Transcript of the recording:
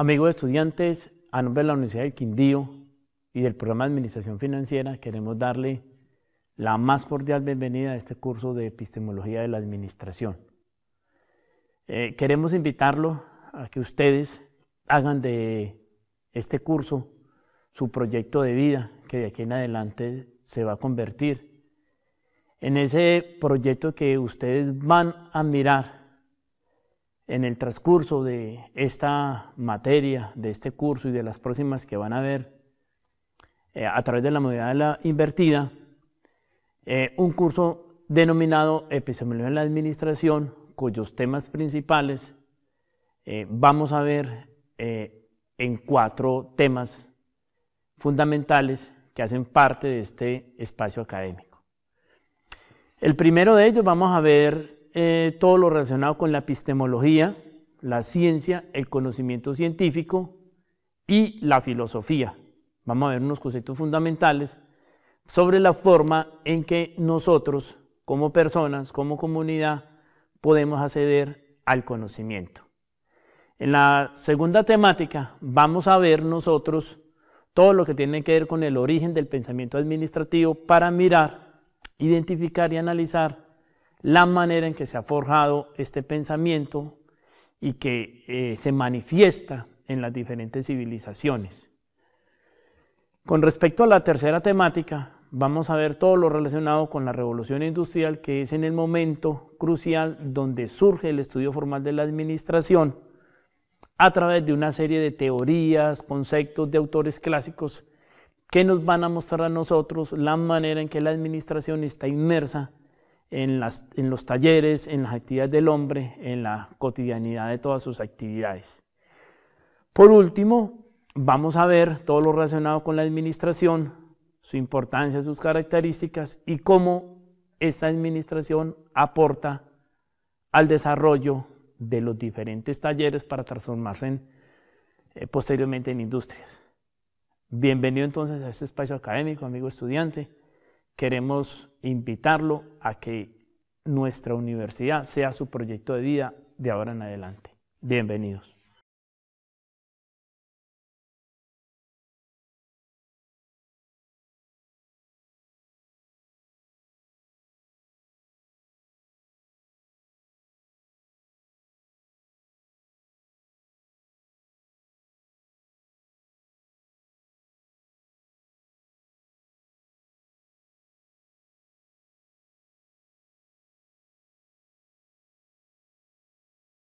Amigos estudiantes, a nombre de la Universidad del Quindío y del programa de Administración Financiera, queremos darle la más cordial bienvenida a este curso de Epistemología de la Administración. Eh, queremos invitarlo a que ustedes hagan de este curso su proyecto de vida, que de aquí en adelante se va a convertir en ese proyecto que ustedes van a mirar en el transcurso de esta materia, de este curso y de las próximas que van a ver eh, a través de la modalidad de la invertida, eh, un curso denominado Epistemología en la Administración, cuyos temas principales eh, vamos a ver en cuatro temas fundamentales que hacen parte de este espacio académico. El primero de ellos vamos a ver eh, todo lo relacionado con la epistemología, la ciencia, el conocimiento científico y la filosofía. Vamos a ver unos conceptos fundamentales sobre la forma en que nosotros, como personas, como comunidad, podemos acceder al conocimiento. En la segunda temática vamos a ver nosotros todo lo que tiene que ver con el origen del pensamiento administrativo para mirar, identificar y analizar la manera en que se ha forjado este pensamiento y que eh, se manifiesta en las diferentes civilizaciones. Con respecto a la tercera temática, vamos a ver todo lo relacionado con la revolución industrial, que es en el momento crucial donde surge el estudio formal de la administración a través de una serie de teorías, conceptos de autores clásicos que nos van a mostrar a nosotros la manera en que la administración está inmersa en, los talleres, en las actividades del hombre, en la cotidianidad de todas sus actividades. Por último, vamos a ver todo lo relacionado con la administración, su importancia, sus características y cómo esa administración aporta al desarrollo de los diferentes talleres para transformarse eh, posteriormente en industrias. Bienvenido entonces a este espacio académico, amigo estudiante queremos invitarlo a que nuestra universidad sea su proyecto de vida de ahora en adelante. Bienvenidos.